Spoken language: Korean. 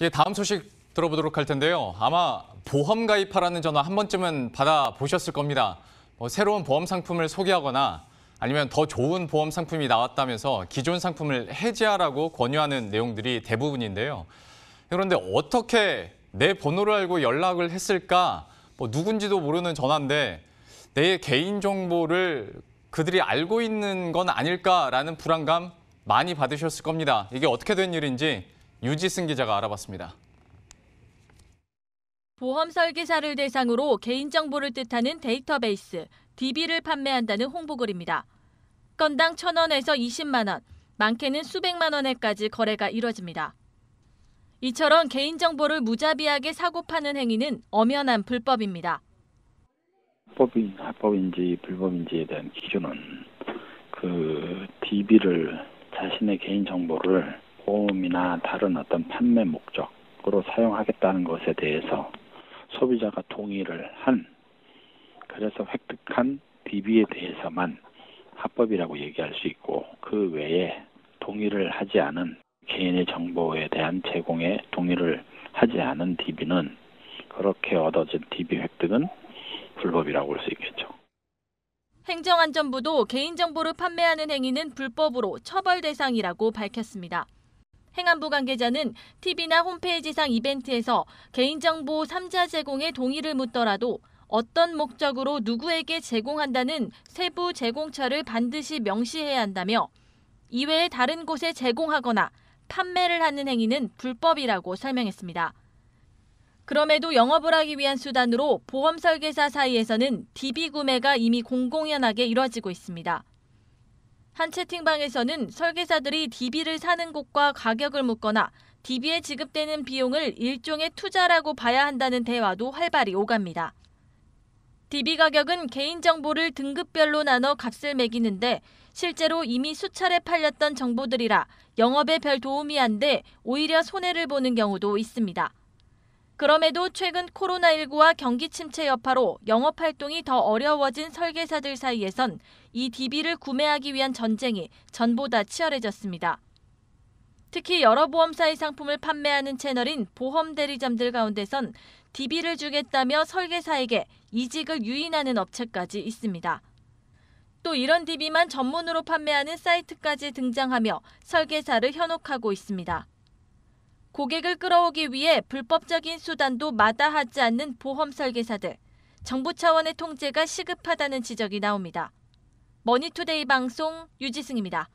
예, 다음 소식 들어보도록 할 텐데요. 아마 보험 가입하라는 전화 한 번쯤은 받아보셨을 겁니다. 뭐 새로운 보험 상품을 소개하거나 아니면 더 좋은 보험 상품이 나왔다면서 기존 상품을 해지하라고 권유하는 내용들이 대부분인데요. 그런데 어떻게 내 번호를 알고 연락을 했을까? 뭐 누군지도 모르는 전화인데 내 개인정보를 그들이 알고 있는 건 아닐까라는 불안감 많이 받으셨을 겁니다. 이게 어떻게 된 일인지 유지승 기자가 알아봤습니다. 보험 설계사를 대상으로 개인정보를 뜻하는 데이터베이스 DB를 판매한다는 홍보글입니다. 건당 1,000원에서 20만 원, 많게는 수백만 원에까지 거래가 이뤄집니다. 이처럼 개인정보를 무자비하게 사고 파는 행위는 엄연한 불법입니다. 법이 합법인지 불법인지에 대한 기준은 그 DB를 자신의 개인정보를 보험이나 다른 어떤 판매 목적으로 사용하겠다는 것에 대해서 소비자가 동의를 한 그래서 획득한 DB에 대해서만 합법이라고 얘기할 수 있고 그 외에 동의를 하지 않은 개인의 정보에 대한 제공에 동의를 하지 않은 DB는 그렇게 얻어진 DB 획득은 불법이라고 볼 수 있겠죠. 행정안전부도 개인정보를 판매하는 행위는 불법으로 처벌 대상이라고 밝혔습니다. 행안부 관계자는 TV나 홈페이지상 이벤트에서 개인정보 3자 제공에 동의를 묻더라도 어떤 목적으로 누구에게 제공한다는 세부 제공처를 반드시 명시해야 한다며 이외에 다른 곳에 제공하거나 판매를 하는 행위는 불법이라고 설명했습니다. 그럼에도 영업을 하기 위한 수단으로 보험 설계사 사이에서는 DB 구매가 이미 공공연하게 이뤄지고 있습니다. 한 채팅방에서는 설계사들이 DB를 사는 곳과 가격을 묻거나 DB에 지급되는 비용을 일종의 투자라고 봐야 한다는 대화도 활발히 오갑니다. DB 가격은 개인정보를 등급별로 나눠 값을 매기는데 실제로 이미 수차례 팔렸던 정보들이라 영업에 별 도움이 안 돼 오히려 손해를 보는 경우도 있습니다. 그럼에도 최근 코로나19와 경기 침체 여파로 영업 활동이 더 어려워진 설계사들 사이에선 이 DB를 구매하기 위한 전쟁이 전보다 치열해졌습니다. 특히 여러 보험사의 상품을 판매하는 채널인 보험 대리점들 가운데선 DB를 주겠다며 설계사에게 이직을 유인하는 업체까지 있습니다. 또 이런 DB만 전문으로 판매하는 사이트까지 등장하며 설계사를 현혹하고 있습니다. 고객을 끌어오기 위해 불법적인 수단도 마다하지 않는 보험 설계사들, 정부 차원의 통제가 시급하다는 지적이 나옵니다. 머니투데이 방송 유지승입니다.